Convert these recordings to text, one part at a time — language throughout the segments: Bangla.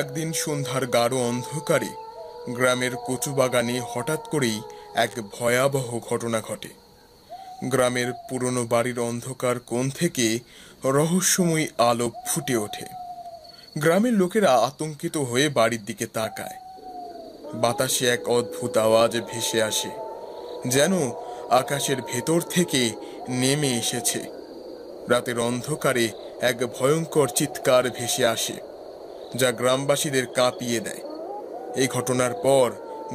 একদিন সন্ধ্যার গাঢ় অন্ধকারে গ্রামের কচু বাগানে হঠাৎ করেই এক ভয়াবহ ঘটনা ঘটে গ্রামের পুরনো বাড়ির অন্ধকার কোণ থেকে রহস্যময়ী আলো ফুটে ওঠে গ্রামের লোকেরা আতঙ্কিত হয়ে বাড়ির দিকে তাকায় বাতাসে এক অদ্ভুত আওয়াজ ভেসে আসে যেন আকাশের ভেতর থেকে নেমে এসেছে রাতের অন্ধকারে এক ভয়ঙ্কর চিৎকার ভেসে আসে যা গ্রামবাসীদের কাঁপিয়ে দেয় এই ঘটনার পর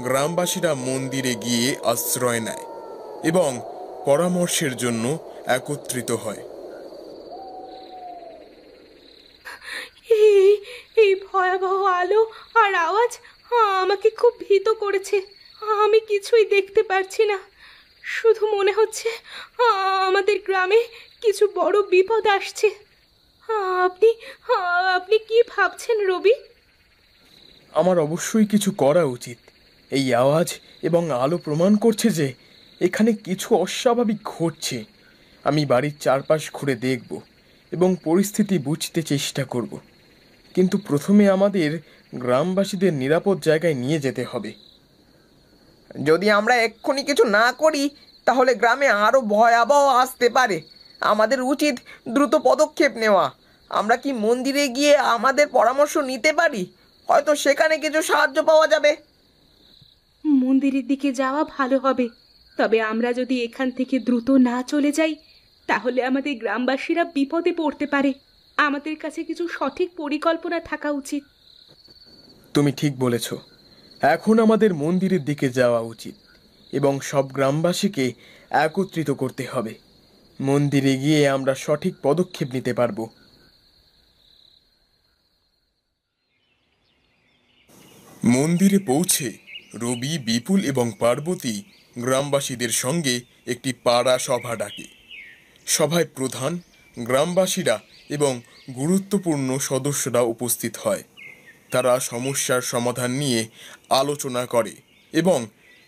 গ্রামবাসীরা মন্দিরে গিয়ে আশ্রয় নেয় এবং পরামর্শের জন্য একত্রিত হয় এই ভয়াবহ আলো আর আওয়াজ আমাকে খুব ভীত করেছে আমি কিছুই দেখতে পারছি না শুধু মনে হচ্ছে আমাদের গ্রামে কিছু বড় বিপদ আসছে আপনি আপনি কি ভাবছেন রবি আমার অবশ্যই কিছু করা উচিত এই আওয়াজ এবং আলো প্রমাণ করছে যে এখানে কিছু অস্বাভাবিক ঘটছে আমি বাড়ির চারপাশ ঘুরে দেখব এবং পরিস্থিতি বুঝতে চেষ্টা করব কিন্তু প্রথমে আমাদের গ্রামবাসীদের নিরাপদ জায়গায় নিয়ে যেতে হবে যদি আমরা এক্ষুনি কিছু না করি তাহলে গ্রামে আরও ভয়াবহ আসতে পারে আমাদের উচিত দ্রুত পদক্ষেপ নেওয়া আমরা কি মন্দিরে গিয়ে আমাদের পরামর্শ নিতে পারি হয়তো সেখানে কিছু সাহায্য পাওয়া যাবে মন্দিরের দিকে যাওয়া ভালো হবে তবে আমরা যদি এখান থেকে দ্রুত না চলে যাই তাহলে আমাদের গ্রামবাসীরা বিপদে পড়তে পারে আমাদের কাছে কিছু সঠিক পরিকল্পনা থাকা উচিত তুমি ঠিক বলেছ এখন আমাদের মন্দিরের দিকে যাওয়া উচিত এবং সব গ্রামবাসীকে একত্রিত করতে হবে মন্দিরে গিয়ে আমরা সঠিক পদক্ষেপ নিতে পারবো মন্দিরে পৌঁছে রবি বিপুল এবং পার্বতী গ্রামবাসীদের সঙ্গে একটি পাড়া সভা ডাকে সভায় প্রধান গ্রামবাসীরা এবং গুরুত্বপূর্ণ সদস্যরা উপস্থিত হয় তারা সমস্যার সমাধান নিয়ে আলোচনা করে এবং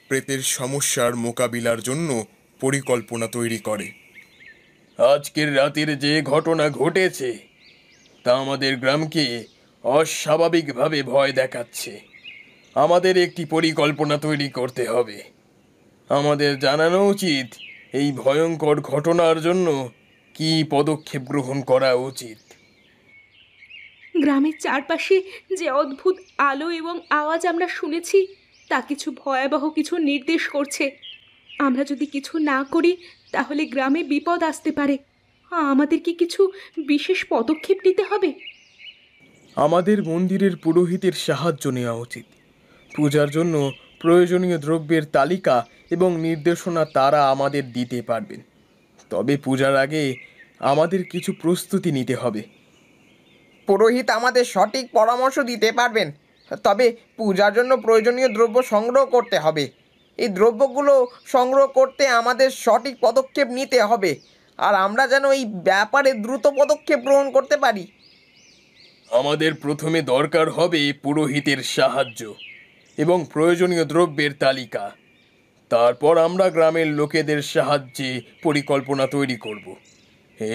প্রেতের সমস্যার মোকাবিলার জন্য পরিকল্পনা তৈরি করে আজকের রাতের যে ঘটনা ঘটেছে তা আমাদের গ্রামকে অস্বাভাবিকভাবে ভয় দেখাচ্ছে আমাদের একটি পরিকল্পনা তৈরি করতে হবে আমাদের জানানো উচিত এই ভয়ঙ্কর ঘটনার জন্য কি পদক্ষেপ গ্রহণ করা উচিত গ্রামের চারপাশে যে অদ্ভুত আলো এবং আওয়াজ আমরা শুনেছি তা কিছু ভয়াবহ কিছু নির্দেশ করছে আমরা যদি কিছু না করি তাহলে গ্রামে বিপদ আসতে পারে আমাদের কি কিছু বিশেষ পদক্ষেপ নিতে হবে আমাদের মন্দিরের পুরোহিতের সাহায্য নেওয়া উচিত পূজার জন্য প্রয়োজনীয় দ্রব্যের তালিকা এবং নির্দেশনা তারা আমাদের দিতে পারবেন তবে পূজার আগে আমাদের কিছু প্রস্তুতি নিতে হবে পুরোহিত আমাদের সঠিক পরামর্শ দিতে পারবেন তবে পূজার জন্য প্রয়োজনীয় দ্রব্য সংগ্রহ করতে হবে এই দ্রব্যগুলো সংগ্রহ করতে আমাদের সঠিক পদক্ষেপ নিতে হবে আর আমরা যেন এই ব্যাপারে দ্রুত পদক্ষেপ গ্রহণ করতে পারি আমাদের প্রথমে দরকার হবে পুরোহিতের সাহায্য এবং প্রয়োজনীয় দ্রব্যের তালিকা তারপর আমরা গ্রামের লোকেদের সাহায্যে পরিকল্পনা তৈরি করব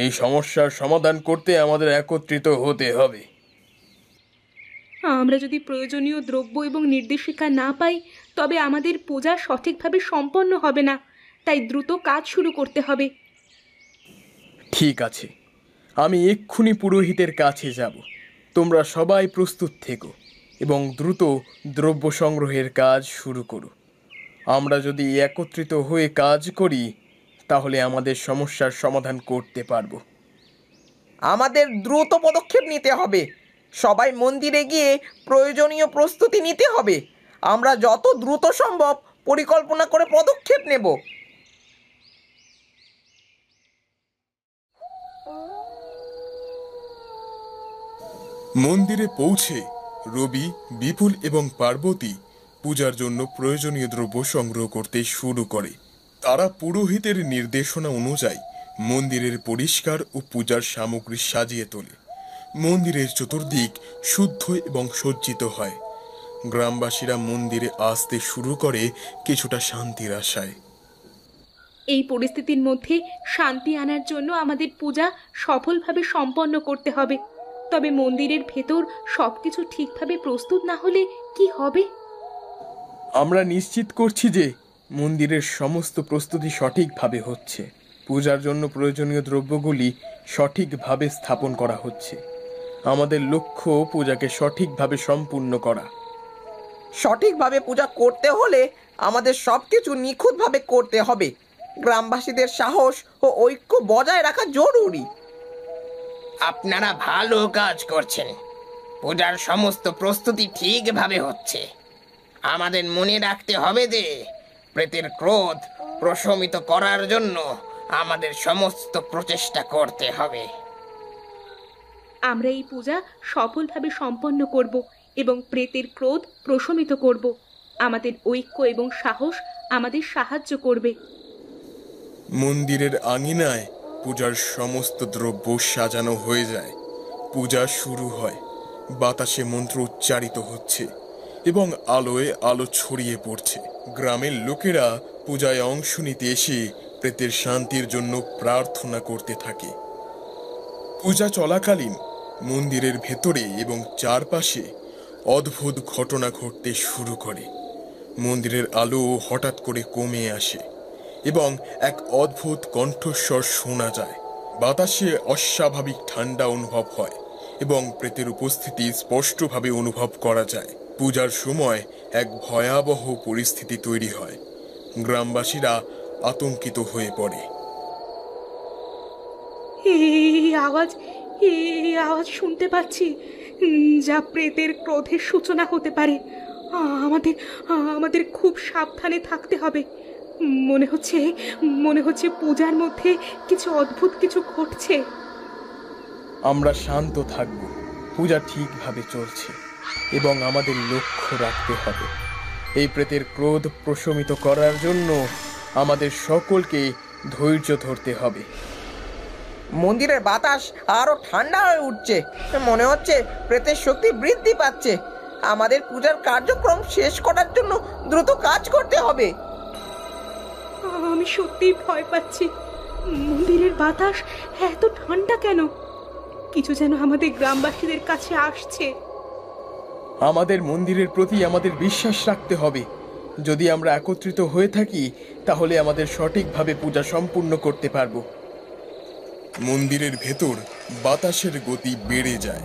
এই সমস্যার সমাধান করতে আমাদের একত্রিত হতে হবে আমরা যদি প্রয়োজনীয় দ্রব্য এবং নির্দেশিকা না পাই তবে আমাদের পূজা সঠিকভাবে সম্পন্ন হবে না তাই দ্রুত কাজ শুরু করতে হবে ঠিক আছে আমি এক্ষুনি পুরোহিতের কাছে যাব তোমরা সবাই প্রস্তুত থেকো এবং দ্রুত দ্রব্য সংগ্রহের কাজ শুরু করুক আমরা যদি একত্রিত হয়ে কাজ করি তাহলে আমাদের সমস্যার সমাধান করতে পারব আমাদের দ্রুত পদক্ষেপ নিতে হবে সবাই মন্দিরে গিয়ে প্রয়োজনীয় প্রস্তুতি নিতে হবে আমরা যত দ্রুত সম্ভব পরিকল্পনা করে পদক্ষেপ নেব মন্দিরে পৌঁছে রবি বিপুল এবং পার্বতী পূজার জন্য প্রয়োজনীয় দ্রব্য সংগ্রহ করতে শুরু করে তারা পুরোহিতের নির্দেশনা অনুযায়ী মন্দিরের পরিষ্কার ও পূজার সামগ্রী সাজিয়ে তোলে মন্দিরের চতুর্দিক শুদ্ধ এবং সজ্জিত হয় গ্রামবাসীরা মন্দিরে আসতে শুরু করে কিছুটা শান্তির আশায় এই পরিস্থিতির মধ্যে শান্তি আনার জন্য আমাদের পূজা সফলভাবে সম্পন্ন করতে হবে তবে মন্দিরের ভেতর সবকিছু ঠিকভাবে প্রস্তুত না হলে কি হবে আমরা নিশ্চিত করছি যে মন্দিরের সমস্ত প্রস্তুতি সঠিকভাবে হচ্ছে পূজার জন্য প্রয়োজনীয় দ্রব্যগুলি সঠিকভাবে স্থাপন করা হচ্ছে আমাদের লক্ষ্য পূজাকে সঠিকভাবে সম্পূর্ণ করা সঠিকভাবে পূজা করতে হলে আমাদের সব কিছু নিখুঁতভাবে করতে হবে গ্রামবাসীদের সাহস ও ঐক্য বজায় রাখা জরুরি আপনারা ভালো কাজ করছেন পূজার সমস্ত প্রস্তুতি ঠিকভাবে হচ্ছে আমাদের মনে রাখতে হবে যে প্রেতের ক্রোধ প্রশমিত করার জন্য আমাদের সমস্ত প্রচেষ্টা করতে হবে আমরা এই পূজা সফলভাবে সম্পন্ন করব এবং প্রেতের ক্রোধ প্রশমিত করব আমাদের ঐক্য এবং সাহস আমাদের সাহায্য করবে মন্দিরের আঙিনায় পূজার সমস্ত দ্রব্য সাজানো হয়ে যায় পূজা শুরু হয় বাতাসে মন্ত্র উচ্চারিত হচ্ছে এবং আলোয় আলো ছড়িয়ে পড়ছে গ্রামের লোকেরা পূজায় অংশ নিতে এসে প্রেতের শান্তির জন্য প্রার্থনা করতে থাকে পূজা চলাকালীন মন্দিরের ভেতরে এবং চারপাশে অদ্ভুত ঘটনা ঘটতে শুরু করে মন্দিরের আলো হঠাৎ করে কমে আসে এবং এক অদ্ভুত কণ্ঠস্বর শোনা যায় বাতাসে অস্বাভাবিক ঠান্ডা অনুভব হয় এবং প্রেতের উপস্থিতি স্পষ্টভাবে অনুভব করা যায় পূজার সময় এক ভয়াবহ পরিস্থিতি তৈরি হয় গ্রামবাসীরা আতঙ্কিত হয়ে পড়ে আওয়াজ এই আওয়াজ শুনতে পাচ্ছি যা প্রেতের ক্রোধের সূচনা হতে পারে আমাদের আমাদের খুব সাবধানে থাকতে হবে মনে হচ্ছে মনে হচ্ছে পূজার মধ্যে কিছু অদ্ভুত কিছু ঘটছে আমরা শান্ত থাকব পূজা ঠিকভাবে চলছে এবং আমাদের লক্ষ্য রাখতে হবে এই প্রেতের ক্রোধ প্রশমিত করার জন্য আমাদের সকলকে ধৈর্য ধরতে হবে মন্দিরের বাতাস আরও ঠান্ডা হয়ে উঠছে মনে হচ্ছে প্রেতের শক্তি বৃদ্ধি পাচ্ছে আমাদের পূজার কার্যক্রম শেষ করার জন্য দ্রুত কাজ করতে হবে আমি সত্যিই ভয় পাচ্ছি মন্দিরের বাতাস এত ঠান্ডা কেন কিছু যেন আমাদের গ্রামবাসীদের কাছে আসছে আমাদের মন্দিরের প্রতি আমাদের বিশ্বাস রাখতে হবে যদি আমরা একত্রিত হয়ে থাকি তাহলে আমাদের সঠিকভাবে পূজা সম্পূর্ণ করতে পারব মন্দিরের ভেতর বাতাসের গতি বেড়ে যায়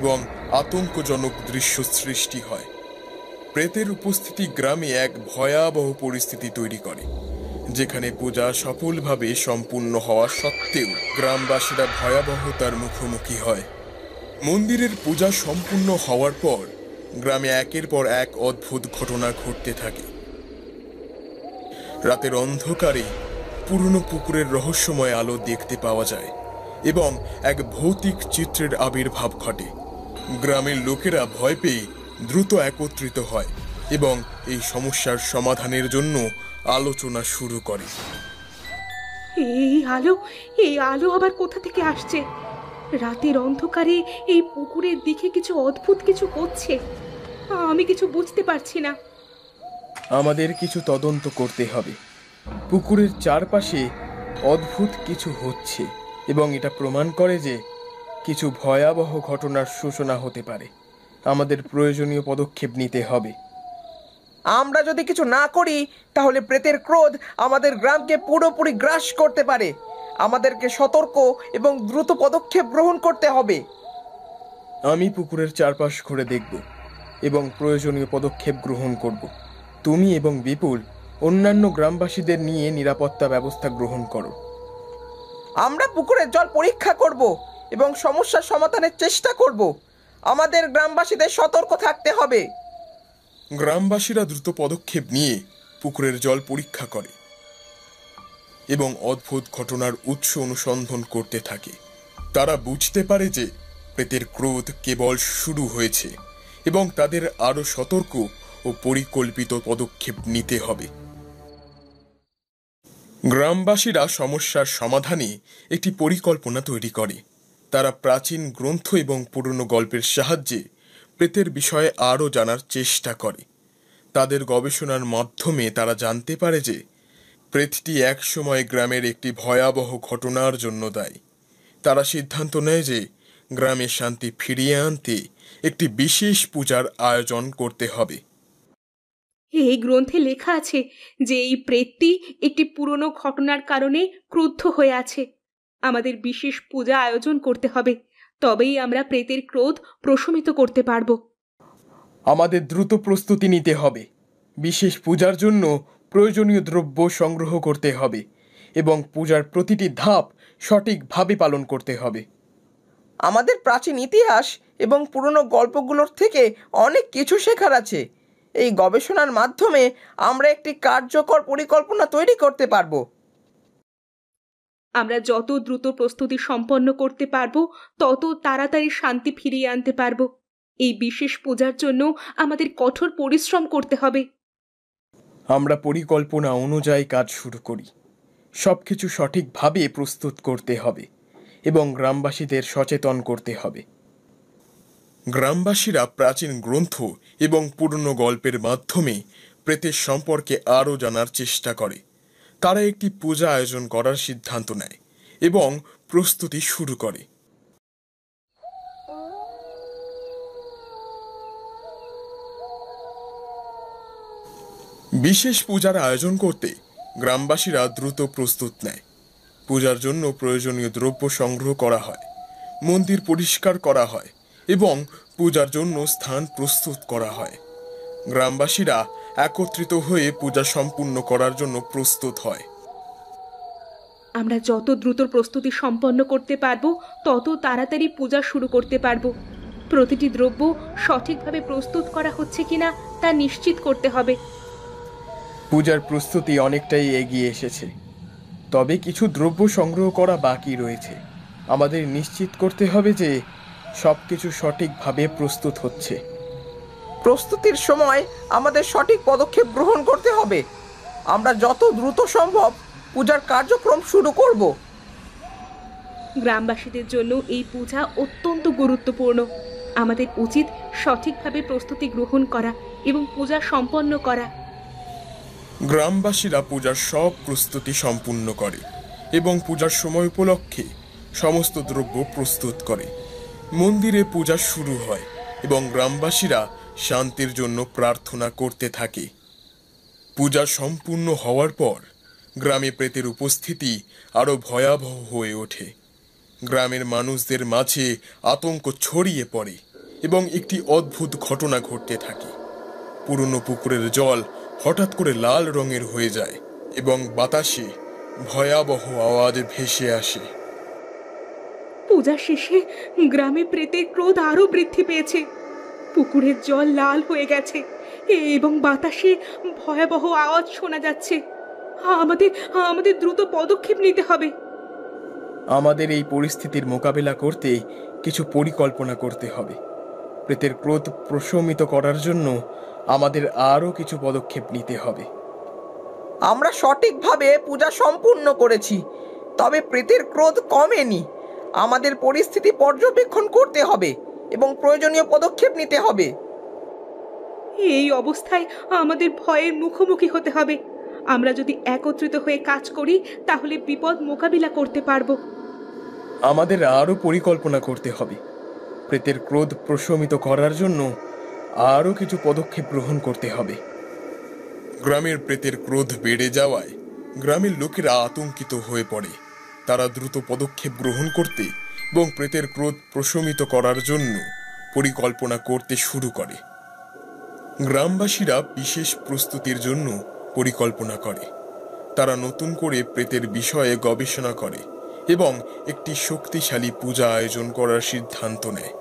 এবং আতঙ্কজনক দৃশ্য সৃষ্টি হয় প্রেতের উপস্থিতি গ্রামে এক ভয়াবহ পরিস্থিতি তৈরি করে যেখানে পূজা সফলভাবে সম্পূর্ণ হওয়া সত্ত্বেও গ্রামবাসীরা ভয়াবহতার মুখোমুখি হয় মন্দিরের পূজা সম্পূর্ণ হওয়ার পর গ্রামে একের পর এক অদ্ভুত ঘটনা ঘটতে থাকে রাতের অন্ধকারে পুরনো পুকুরের রহস্যময় আলো দেখতে পাওয়া যায় এবং এক ভৌতিক চিত্রের আবির্ভাব ঘটে গ্রামের লোকেরা ভয় পেয়ে দ্রুত একত্রিত হয় এবং এই সমস্যার সমাধানের জন্য আলোচনা শুরু করে এই আলো এই আলো আবার কোথা থেকে আসছে রাতের অন্ধকারে এই পুকুরের দিকে কিছু অদ্ভুত কিছু হচ্ছে আমি কিছু বুঝতে পারছি না আমাদের কিছু তদন্ত করতে হবে পুকুরের চারপাশে অদ্ভুত কিছু হচ্ছে এবং এটা প্রমাণ করে যে কিছু ভয়াবহ ঘটনার সূচনা হতে পারে আমাদের প্রয়োজনীয় পদক্ষেপ নিতে হবে আমরা যদি কিছু না করি তাহলে প্রেতের ক্রোধ আমাদের গ্রামকে পুরোপুরি গ্রাস করতে পারে আমাদেরকে সতর্ক এবং দ্রুত পদক্ষেপ গ্রহণ করতে হবে আমি পুকুরের চারপাশ ঘুরে দেখব এবং প্রয়োজনীয় পদক্ষেপ গ্রহণ করব তুমি এবং বিপুল অন্যান্য গ্রামবাসীদের নিয়ে নিরাপত্তা ব্যবস্থা গ্রহণ করো আমরা পুকুরের জল পরীক্ষা করব এবং সমস্যার সমাধানের চেষ্টা করব আমাদের গ্রামবাসীদের সতর্ক থাকতে হবে গ্রামবাসীরা দ্রুত পদক্ষেপ নিয়ে পুকুরের জল পরীক্ষা করে এবং অদ্ভুত ঘটনার উৎস অনুসন্ধান করতে থাকে তারা বুঝতে পারে যে প্রেতের ক্রোধ কেবল শুরু হয়েছে এবং তাদের আরও সতর্ক ও পরিকল্পিত পদক্ষেপ নিতে হবে গ্রামবাসীরা সমস্যার সমাধানে একটি পরিকল্পনা তৈরি করে তারা প্রাচীন গ্রন্থ এবং পুরনো গল্পের সাহায্যে প্রেতের বিষয়ে আরও জানার চেষ্টা করে তাদের গবেষণার মাধ্যমে তারা জানতে পারে যে প্রেতটি একসময় গ্রামের একটি ভয়াবহ ঘটনার জন্য দায়ী তারা সিদ্ধান্ত নেয় যে গ্রামে শান্তি ফিরিয়ে আনতে একটি বিশেষ পূজার আয়োজন করতে হবে এই গ্রন্থে লেখা আছে যে এই প্রেতটি একটি পুরনো ঘটনার কারণে ক্রুদ্ধ হয়ে আছে আমাদের বিশেষ পূজা আয়োজন করতে হবে তবেই আমরা প্রেতের ক্রোধ প্রশমিত করতে পারব আমাদের দ্রুত প্রস্তুতি নিতে হবে বিশেষ পূজার জন্য প্রয়োজনীয় দ্রব্য সংগ্রহ করতে হবে এবং পূজার প্রতিটি ধাপ সঠিকভাবে পালন করতে হবে আমাদের প্রাচীন ইতিহাস এবং পুরনো গল্পগুলোর থেকে অনেক কিছু শেখার আছে এই গবেষণার মাধ্যমে আমরা একটি কার্যকর পরিকল্পনা তৈরি করতে পারবো আমরা যত দ্রুত প্রস্তুতি সম্পন্ন করতে পারব তত তাড়াতাড়ি শান্তি ফিরিয়ে আনতে পারব এই বিশেষ পূজার জন্য আমাদের কঠোর পরিশ্রম করতে হবে আমরা পরিকল্পনা অনুযায়ী কাজ শুরু করি সব কিছু সঠিকভাবে প্রস্তুত করতে হবে এবং গ্রামবাসীদের সচেতন করতে হবে গ্রামবাসীরা প্রাচীন গ্রন্থ এবং পুরনো গল্পের মাধ্যমে প্রেতের সম্পর্কে আরও জানার চেষ্টা করে তারা একটি পূজা আয়োজন করার সিদ্ধান্ত নেয় এবং প্রস্তুতি শুরু করে বিশেষ পূজার আয়োজন করতে গ্রামবাসীরা দ্রুত প্রস্তুত নেয় পূজার জন্য প্রয়োজনীয় দ্রব্য সংগ্রহ করা হয় মন্দির পরিষ্কার করা হয় এবং পূজার জন্য স্থান প্রস্তুত করা হয় গ্রামবাসীরা একত্রিত হয়ে পূজা সম্পূর্ণ করার জন্য প্রস্তুত হয় আমরা যত দ্রুত প্রস্তুতি সম্পন্ন করতে পারবো তত তাড়াতাড়ি পূজা শুরু করতে পারবো প্রতিটি দ্রব্য সঠিকভাবে প্রস্তুত করা হচ্ছে কিনা তা নিশ্চিত করতে হবে পূজার প্রস্তুতি অনেকটাই এগিয়ে এসেছে তবে কিছু দ্রব্য সংগ্রহ করা বাকি রয়েছে আমাদের নিশ্চিত করতে হবে যে সব কিছু সঠিকভাবে প্রস্তুত হচ্ছে প্রস্তুতির সময় আমাদের সঠিক পদক্ষেপ গ্রহণ করতে হবে আমরা যত দ্রুত সম্ভব পূজার কার্যক্রম শুরু করব গ্রামবাসীদের জন্য এই পূজা অত্যন্ত গুরুত্বপূর্ণ আমাদের উচিত সঠিকভাবে প্রস্তুতি গ্রহণ করা এবং পূজা সম্পন্ন করা গ্রামবাসীরা পূজার সব প্রস্তুতি সম্পূর্ণ করে এবং পূজার সময় উপলক্ষে সমস্ত দ্রব্য প্রস্তুত করে মন্দিরে পূজা শুরু হয় এবং গ্রামবাসীরা শান্তির জন্য প্রার্থনা করতে থাকে পূজা সম্পূর্ণ হওয়ার পর গ্রামে প্রেতের উপস্থিতি আরও ভয়াবহ হয়ে ওঠে গ্রামের মানুষদের মাঝে আতঙ্ক ছড়িয়ে পড়ে এবং একটি অদ্ভুত ঘটনা ঘটতে থাকে পুরনো পুকুরের জল হঠাৎ করে লাল রঙের হয়ে যায় এবং বাতাসে ভয়াবহ আওয়াজ ভেসে আসে পূজা শেষে গ্রামে প্রেতের ক্রোধ আরও বৃদ্ধি পেয়েছে পুকুরের জল লাল হয়ে গেছে এবং বাতাসে ভয়াবহ আওয়াজ শোনা যাচ্ছে আমাদের আমাদের দ্রুত পদক্ষেপ নিতে হবে আমাদের এই পরিস্থিতির মোকাবেলা করতে কিছু পরিকল্পনা করতে হবে প্রেতের ক্রোধ প্রশমিত করার জন্য আমাদের আরও কিছু পদক্ষেপ নিতে হবে আমরা সঠিকভাবে পূজা সম্পূর্ণ করেছি তবে প্রেতের ক্রোধ কমেনি আমাদের পরিস্থিতি পর্যবেক্ষণ করতে হবে এবং প্রয়োজনীয় পদক্ষেপ নিতে হবে এই অবস্থায় আমাদের ভয়ের মুখোমুখি হতে হবে আমরা যদি একত্রিত হয়ে কাজ করি তাহলে বিপদ মোকাবিলা করতে পারব আমাদের আরও পরিকল্পনা করতে হবে প্রেতের ক্রোধ প্রশমিত করার জন্য আরও কিছু পদক্ষেপ গ্রহণ করতে হবে গ্রামের প্রেতের ক্রোধ বেড়ে যাওয়ায় গ্রামের লোকেরা আতঙ্কিত হয়ে পড়ে তারা দ্রুত পদক্ষেপ গ্রহণ করতে এবং প্রেতের ক্রোধ প্রশমিত করার জন্য পরিকল্পনা করতে শুরু করে গ্রামবাসীরা বিশেষ প্রস্তুতির জন্য পরিকল্পনা করে তারা নতুন করে প্রেতের বিষয়ে গবেষণা করে এবং একটি শক্তিশালী পূজা আয়োজন করার সিদ্ধান্ত নেয়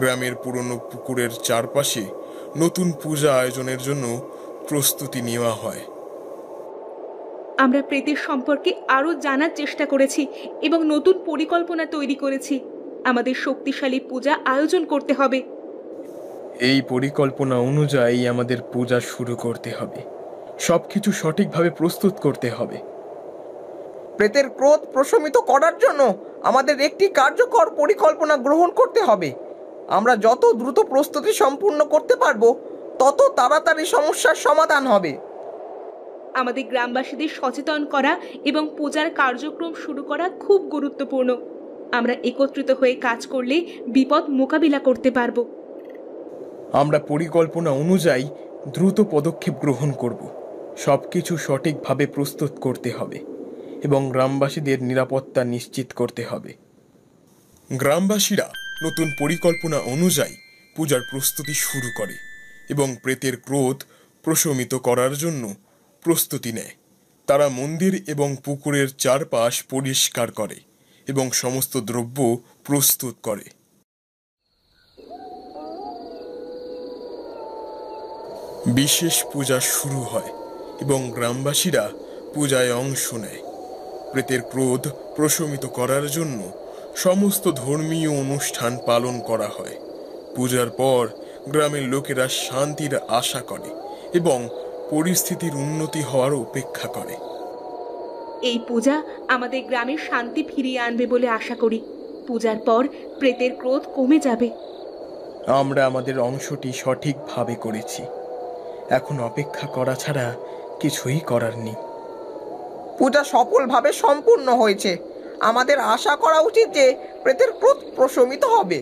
গ্রামের পুরনো পুকুরের চারপাশে নতুন পূজা আয়োজনের জন্য প্রস্তুতি নেওয়া হয় আমরা প্রেতের সম্পর্কে আরও জানার চেষ্টা করেছি এবং নতুন পরিকল্পনা তৈরি করেছি আমাদের শক্তিশালী পূজা আয়োজন করতে হবে এই পরিকল্পনা অনুযায়ী আমাদের পূজা শুরু করতে হবে সব কিছু সঠিকভাবে প্রস্তুত করতে হবে প্রেতের ক্রোধ প্রশমিত করার জন্য আমাদের একটি কার্যকর পরিকল্পনা গ্রহণ করতে হবে আমরা যত দ্রুত প্রস্তুতি সম্পূর্ণ করতে পারবো তত তাড়াতাড়ি সমস্যার সমাধান হবে আমাদের গ্রামবাসীদের সচেতন করা এবং পূজার কার্যক্রম শুরু করা খুব গুরুত্বপূর্ণ আমরা একত্রিত হয়ে কাজ করলে বিপদ মোকাবিলা করতে পারব আমরা পরিকল্পনা অনুযায়ী দ্রুত পদক্ষেপ গ্রহণ করব সব কিছু সঠিকভাবে প্রস্তুত করতে হবে এবং গ্রামবাসীদের নিরাপত্তা নিশ্চিত করতে হবে গ্রামবাসীরা নতুন পরিকল্পনা অনুযায়ী পূজার প্রস্তুতি শুরু করে এবং প্রেতের ক্রোধ প্রশমিত করার জন্য প্রস্তুতি নেয় তারা মন্দির এবং পুকুরের চারপাশ পরিষ্কার করে এবং সমস্ত দ্রব্য প্রস্তুত করে বিশেষ পূজা শুরু হয় এবং গ্রামবাসীরা পূজায় অংশ নেয় প্রেতের ক্রোধ প্রশমিত করার জন্য সমস্ত ধর্মীয় অনুষ্ঠান পালন করা হয় পূজার পর গ্রামের লোকেরা শান্তির আশা করে এবং পরিস্থিতির উন্নতি হওয়ার উপেক্ষা করে এই পূজা আমাদের গ্রামের শান্তি ফিরিয়ে আনবে বলে আশা করি পূজার পর প্রেতের ক্রোধ কমে যাবে আমরা আমাদের অংশটি সঠিকভাবে করেছি এখন অপেক্ষা করা ছাড়া কিছুই করার নেই পূজা সফলভাবে সম্পূর্ণ হয়েছে আমাদের আশা করা উচিত যে প্রেতের ক্রোধ প্রশমিত হবে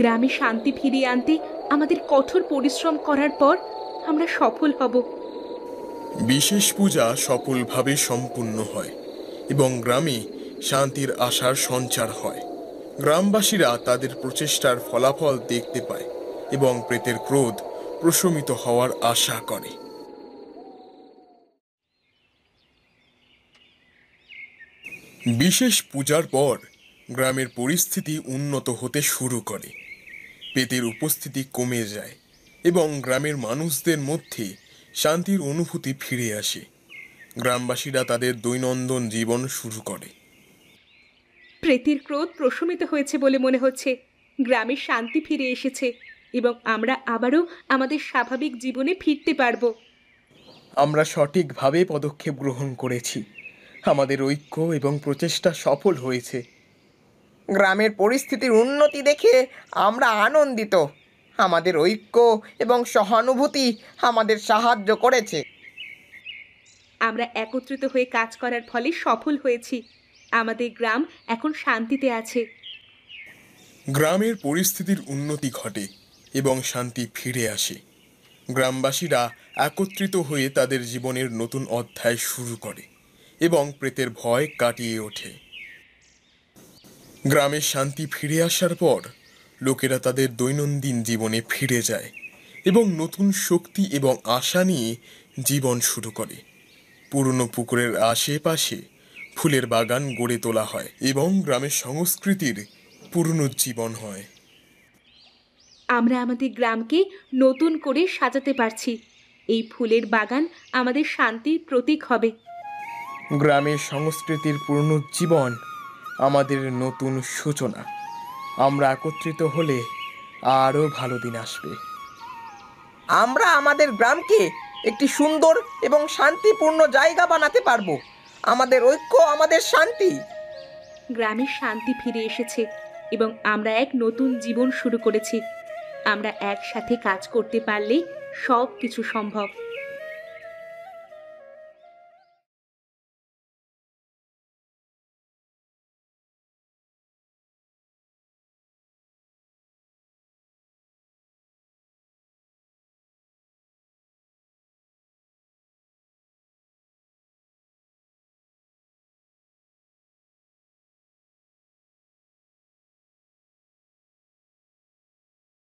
গ্রামে শান্তি ফিরিয়ে আনতে আমাদের কঠোর পরিশ্রম করার পর আমরা সফল হব বিশেষ পূজা সফলভাবে সম্পূর্ণ হয় এবং গ্রামে শান্তির আশার সঞ্চার হয় গ্রামবাসীরা তাদের প্রচেষ্টার ফলাফল দেখতে পায় এবং প্রেতের ক্রোধ প্রশমিত হওয়ার আশা করে বিশেষ পূজার পর গ্রামের পরিস্থিতি উন্নত হতে শুরু করে পেতের উপস্থিতি কমে যায় এবং গ্রামের মানুষদের মধ্যে শান্তির অনুভূতি ফিরে আসে গ্রামবাসীরা তাদের দৈনন্দিন জীবন শুরু করে প্রীতির ক্রোধ প্রশমিত হয়েছে বলে মনে হচ্ছে গ্রামে শান্তি ফিরে এসেছে এবং আমরা আবারও আমাদের স্বাভাবিক জীবনে ফিরতে পারব আমরা সঠিকভাবে পদক্ষেপ গ্রহণ করেছি আমাদের ঐক্য এবং প্রচেষ্টা সফল হয়েছে গ্রামের পরিস্থিতির উন্নতি দেখে আমরা আনন্দিত আমাদের ঐক্য এবং সহানুভূতি আমাদের সাহায্য করেছে আমরা একত্রিত হয়ে কাজ করার ফলে সফল হয়েছি আমাদের গ্রাম এখন শান্তিতে আছে গ্রামের পরিস্থিতির উন্নতি ঘটে এবং শান্তি ফিরে আসে গ্রামবাসীরা একত্রিত হয়ে তাদের জীবনের নতুন অধ্যায় শুরু করে এবং প্রেতের ভয় কাটিয়ে ওঠে গ্রামের শান্তি ফিরে আসার পর লোকেরা তাদের দৈনন্দিন জীবনে ফিরে যায় এবং নতুন শক্তি এবং আশা নিয়ে জীবন শুরু করে পুরনো পুকুরের আশেপাশে ফুলের বাগান গড়ে তোলা হয় এবং গ্রামের সংস্কৃতির পুনরুজ্জীবন হয় আমরা আমাদের গ্রামকে নতুন করে সাজাতে পারছি এই ফুলের বাগান আমাদের শান্তির প্রতীক হবে গ্রামের সংস্কৃতির পুনরুজ্জীবন আমাদের নতুন সূচনা আমরা একত্রিত হলে আরও ভালো দিন আসবে আমরা আমাদের গ্রামকে একটি সুন্দর এবং শান্তিপূর্ণ জায়গা বানাতে পারবো আমাদের ঐক্য আমাদের শান্তি গ্রামের শান্তি ফিরে এসেছে এবং আমরা এক নতুন জীবন শুরু করেছি আমরা একসাথে কাজ করতে পারলেই সব কিছু সম্ভব